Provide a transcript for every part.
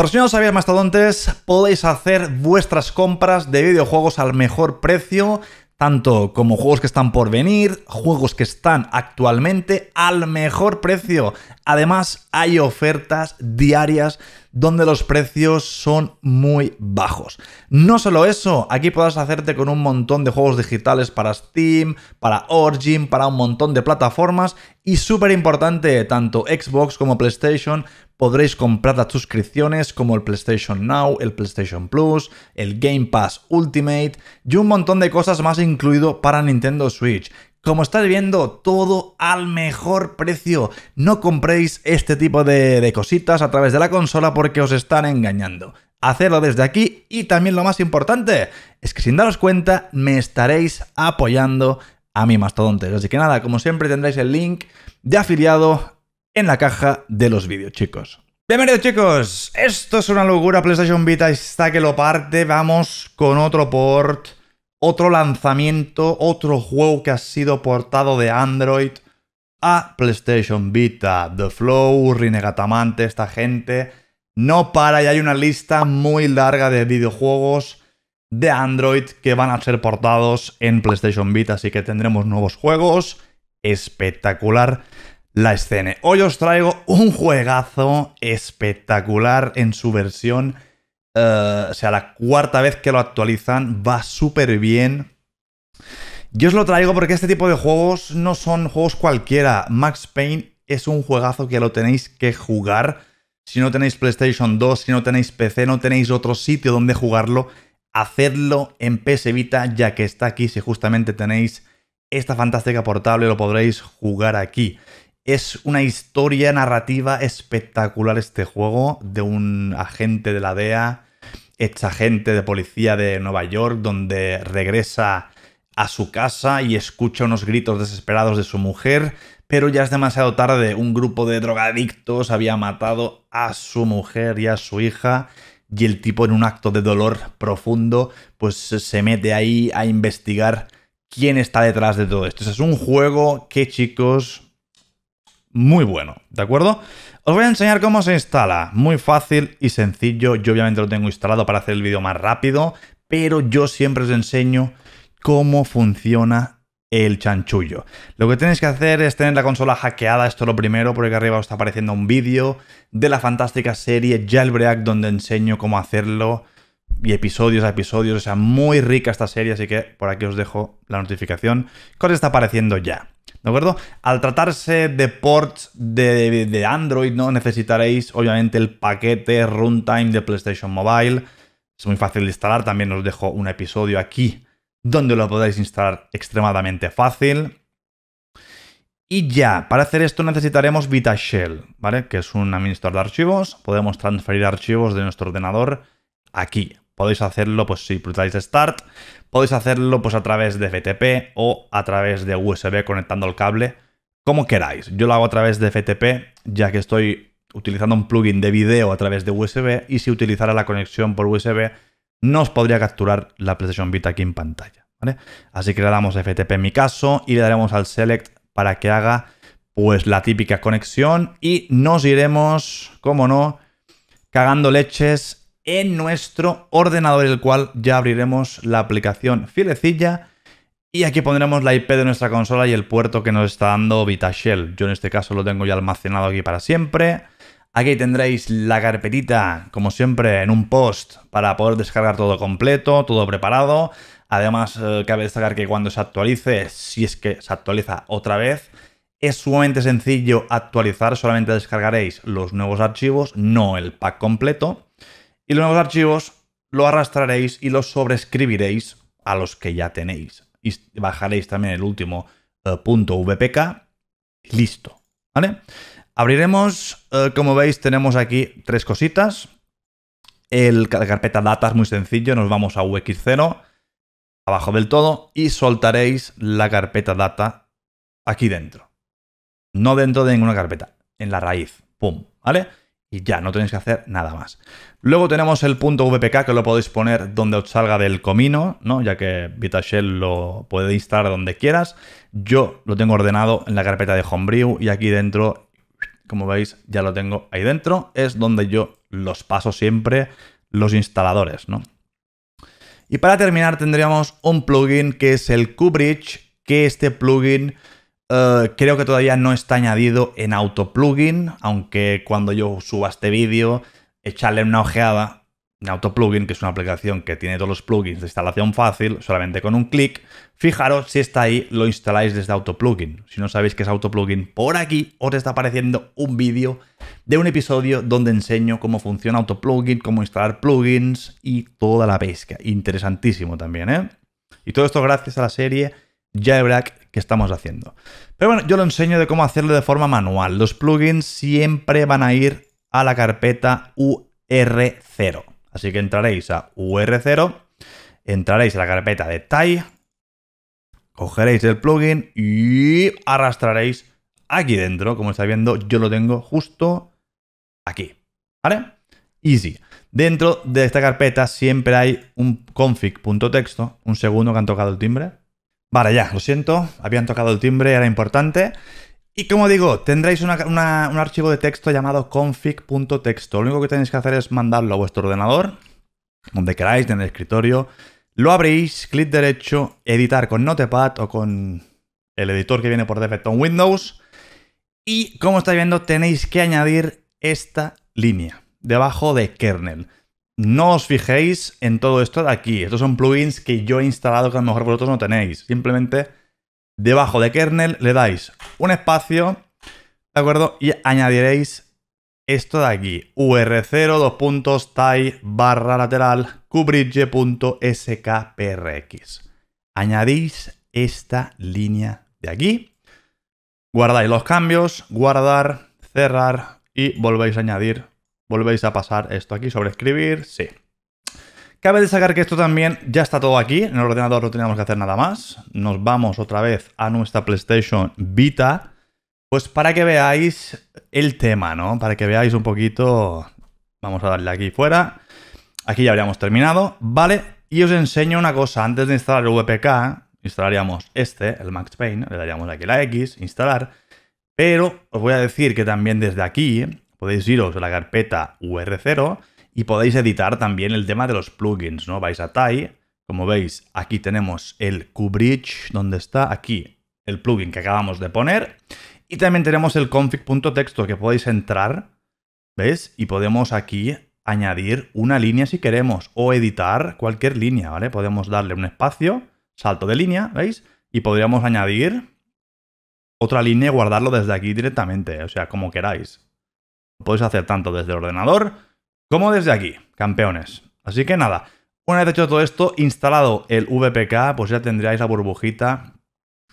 Por si no lo mastodontes, podéis hacer vuestras compras de videojuegos al mejor precio, tanto como juegos que están por venir, juegos que están actualmente al mejor precio. Además, hay ofertas diarias donde los precios son muy bajos. No solo eso, aquí podrás hacerte con un montón de juegos digitales para Steam, para Origin, para un montón de plataformas y súper importante, tanto Xbox como PlayStation podréis comprar las suscripciones como el PlayStation Now, el PlayStation Plus, el Game Pass Ultimate y un montón de cosas más incluido para Nintendo Switch. Como estáis viendo, todo al mejor precio. No compréis este tipo de, cositas a través de la consola porque os están engañando. Hacedlo desde aquí y también lo más importante es que sin daros cuenta me estaréis apoyando a mi mastodonte. Así que nada, como siempre tendréis el link de afiliado en la caja de los vídeos, chicos. Bienvenidos chicos, esto es una locura PlayStation Vita está que lo parte, vamos con otro port otro lanzamiento, otro juego que ha sido portado de Android a PlayStation Vita. The Flow, Rinegatamante, esta gente. No para y hay una lista muy larga de videojuegos de Android que van a ser portados en PlayStation Vita, así que tendremos nuevos juegos. Espectacular la escena. Hoy os traigo un juegazo espectacular en su versión eh, o sea, la cuarta vez que lo actualizan va súper bien. Yo os lo traigo porque este tipo de juegos no son juegos cualquiera. Max Payne es un juegazo que lo tenéis que jugar. Si no tenéis PlayStation 2, si no tenéis PC, no tenéis otro sitio donde jugarlo, hacedlo en PS Vita ya que está aquí. Si justamente tenéis esta fantástica portable, lo podréis jugar aquí. Es una historia narrativa espectacular este juego de un agente de la DEA, ex agente de policía de Nueva York, donde regresa a su casa y escucha unos gritos desesperados de su mujer, pero ya es demasiado tarde. Un grupo de drogadictos había matado a su mujer y a su hija y el tipo en un acto de dolor profundo pues se mete ahí a investigar quién está detrás de todo esto. es un juego que chicos muy bueno, ¿de acuerdo? Os voy a enseñar cómo se instala, muy fácil y sencillo, yo obviamente lo tengo instalado para hacer el vídeo más rápido, pero yo siempre os enseño cómo funciona el chanchullo. Lo que tenéis que hacer es tener la consola hackeada, esto es lo primero, porque arriba os está apareciendo un vídeo de la fantástica serie Jailbreak donde enseño cómo hacerlo y episodios a episodios, o sea, muy rica esta serie, así que por aquí os dejo la notificación que os está apareciendo ya. ¿De acuerdo? Al tratarse de ports de, Android, ¿no? Necesitaréis, obviamente, el paquete runtime de PlayStation Mobile. Es muy fácil de instalar. También os dejo un episodio aquí donde lo podáis instalar extremadamente fácil. Y ya, para hacer esto necesitaremos VitaShell, ¿vale? Que es un administrador de archivos. Podemos transferir archivos de nuestro ordenador aquí podéis hacerlo pues si pulsáis Start, podéis hacerlo pues a través de FTP o a través de USB conectando el cable, como queráis. Yo lo hago a través de FTP ya que estoy utilizando un plugin de video a través de USB y si utilizara la conexión por USB no os podría capturar la PlayStation Vita aquí en pantalla. Así que le damos FTP en mi caso y le daremos al Select para que haga pues la típica conexión y nos iremos, como no, cagando leches en nuestro ordenador, el cual ya abriremos la aplicación filecilla y aquí pondremos la IP de nuestra consola y el puerto que nos está dando VitaShell. Yo en este caso lo tengo ya almacenado aquí para siempre. Aquí tendréis la carpetita, como siempre, en un post para poder descargar todo completo, todo preparado. Además, eh, cabe destacar que cuando se actualice, si es que se actualiza otra vez, es sumamente sencillo actualizar, solamente descargaréis los nuevos archivos, no el pack completo. Y los nuevos archivos lo arrastraréis y los sobrescribiréis a los que ya tenéis. Y bajaréis también el último eh, punto .vpk. Listo. ¿Vale? Abriremos, eh, como veis, tenemos aquí tres cositas. El, carpeta data es muy sencillo, nos vamos a UX0, abajo del todo, y soltaréis la carpeta data aquí dentro. No dentro de ninguna carpeta, en la raíz. Pum, ¿vale? y ya, no tenéis que hacer nada más. Luego tenemos el punto VPK que lo podéis poner donde os salga del comino, ¿no? ya que VitaShell lo puede instalar donde quieras. Yo lo tengo ordenado en la carpeta de Homebrew y aquí dentro, como veis, ya lo tengo ahí dentro. Es donde yo los paso siempre los instaladores. ¿no? Y para terminar tendríamos un plugin que es el QBridge, que este plugin eh, creo que todavía no está añadido en auto plugin, aunque cuando yo suba este vídeo, echarle una ojeada en auto plugin, que es una aplicación que tiene todos los plugins de instalación fácil, solamente con un clic. Fijaros si está ahí, lo instaláis desde auto plugin. Si no sabéis qué es auto plugin, por aquí os está apareciendo un vídeo de un episodio donde enseño cómo funciona auto plugin, cómo instalar plugins y toda la pesca. Interesantísimo también, ¿eh? Y todo esto gracias a la serie Jailbreak que estamos haciendo. Pero bueno, yo lo enseño de cómo hacerlo de forma manual. Los plugins siempre van a ir a la carpeta UR0. Así que entraréis a UR0, entraréis a la carpeta de TAI, cogeréis el plugin y arrastraréis aquí dentro. Como está viendo, yo lo tengo justo aquí. ¿Vale? Easy. Dentro de esta carpeta siempre hay un config.texto, un segundo que han tocado el timbre. Vale, ya, lo siento, habían tocado el timbre, era importante. Y como digo, tendréis un archivo de texto llamado config.texto. Lo único que tenéis que hacer es mandarlo a vuestro ordenador, donde queráis, en el escritorio. Lo abrís, clic derecho, editar con Notepad o con el editor que viene por defecto en Windows. Y como estáis viendo, tenéis que añadir esta línea debajo de kernel. No os fijéis en todo esto de aquí. Estos son plugins que yo he instalado que a lo mejor vosotros no tenéis. Simplemente debajo de kernel le dais un espacio, ¿de acuerdo? Y añadiréis esto de aquí. ur0 barra lateral kubridge.skprx. Añadís esta línea de aquí. Guardáis los cambios, guardar, cerrar y volvéis a añadir volvéis a pasar esto aquí sobre escribir, sí. Cabe destacar que esto también ya está todo aquí, en el ordenador no teníamos que hacer nada más. Nos vamos otra vez a nuestra PlayStation Vita, pues para que veáis el tema, ¿no? Para que veáis un poquito... Vamos a darle aquí fuera. Aquí ya habríamos terminado, ¿vale? Y os enseño una cosa, antes de instalar el VPK, instalaríamos este, el Max Payne. le daríamos aquí la X, instalar, pero os voy a decir que también desde aquí podéis iros a la carpeta UR0 y podéis editar también el tema de los plugins, ¿no? Vais a TAI, como veis, aquí tenemos el QBridge, donde está aquí el plugin que acabamos de poner, y también tenemos el config.texto que podéis entrar, ¿veis? Y podemos aquí añadir una línea si queremos o editar cualquier línea, ¿vale? Podemos darle un espacio, salto de línea, ¿veis? Y podríamos añadir otra línea y guardarlo desde aquí directamente, o sea, como queráis podéis hacer tanto desde el ordenador como desde aquí, campeones. Así que nada, una vez hecho todo esto, instalado el VPK, pues ya tendríais la burbujita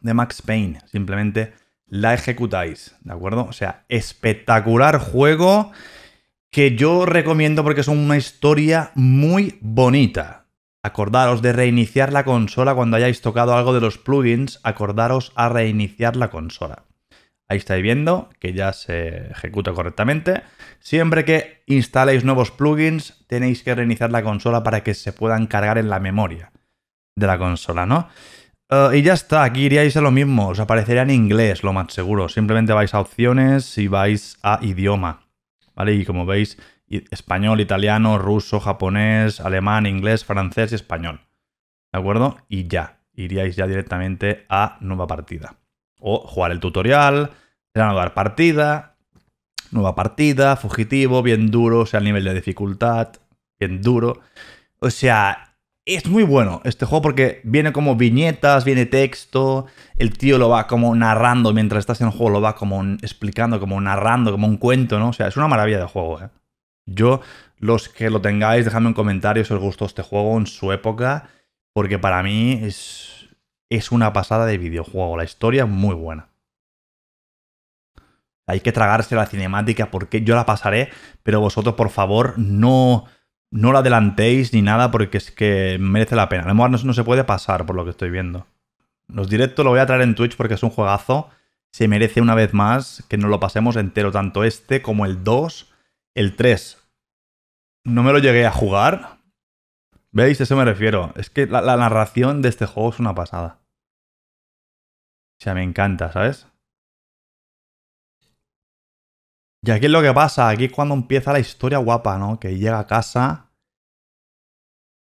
de Max Payne. Simplemente la ejecutáis, ¿de acuerdo? O sea, espectacular juego que yo recomiendo porque es una historia muy bonita. Acordaros de reiniciar la consola cuando hayáis tocado algo de los plugins, acordaros a reiniciar la consola. Ahí estáis viendo que ya se ejecuta correctamente. Siempre que instaléis nuevos plugins, tenéis que reiniciar la consola para que se puedan cargar en la memoria de la consola, ¿no? Eh, y ya está, aquí iríais a lo mismo, os aparecería en inglés, lo más seguro. Simplemente vais a opciones y vais a idioma, ¿vale? Y como veis, español, italiano, ruso, japonés, alemán, inglés, francés y español. ¿De acuerdo? Y ya, iríais ya directamente a nueva partida. O jugar el tutorial, dar partida, nueva partida, fugitivo, bien duro, o sea, el nivel de dificultad, bien duro. O sea, es muy bueno este juego porque viene como viñetas, viene texto, el tío lo va como narrando mientras estás en el juego, lo va como explicando, como narrando, como un cuento, ¿no? O sea, es una maravilla de juego, ¿eh? Yo, los que lo tengáis, dejadme un comentario si os gustó este juego en su época, porque para mí es es una pasada de videojuego. La historia es muy buena. Hay que tragarse la cinemática porque yo la pasaré, pero vosotros por favor no, no la adelantéis ni nada porque es que merece la pena. no, se puede pasar por lo que estoy viendo. Los directos lo voy a traer en Twitch porque es un juegazo. Se merece una vez más que no lo pasemos entero, tanto este como el 2, el 3. No me lo llegué a jugar, ¿Veis? Eso me refiero. Es que la, narración de este juego es una pasada. O sea, me encanta, ¿sabes? Y aquí es lo que pasa, aquí es cuando empieza la historia guapa, ¿no? Que llega a casa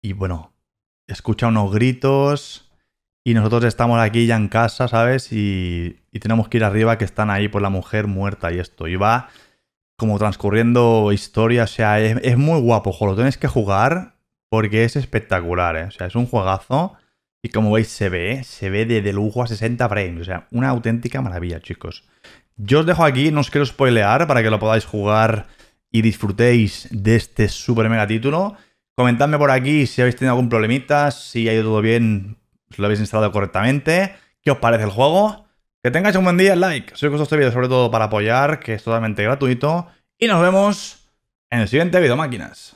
y bueno, escucha unos gritos y nosotros estamos aquí ya en casa, ¿sabes? Y, tenemos que ir arriba que están ahí por la mujer muerta y esto. Y va como transcurriendo historia, o sea, es, muy guapo, ojo, lo tenéis que jugar porque es espectacular, ¿eh? O sea, es un juegazo y como veis se ve, ¿eh? se ve de, lujo a 60 frames, o sea, una auténtica maravilla, chicos. Yo os dejo aquí, no os quiero spoilear para que lo podáis jugar y disfrutéis de este super mega título. Comentadme por aquí si habéis tenido algún problemita, si ha ido todo bien, si lo habéis instalado correctamente, qué os parece el juego. Que tengáis un buen día, like, soy os gustó este vídeo, sobre todo para apoyar, que es totalmente gratuito. Y nos vemos en el siguiente video, máquinas.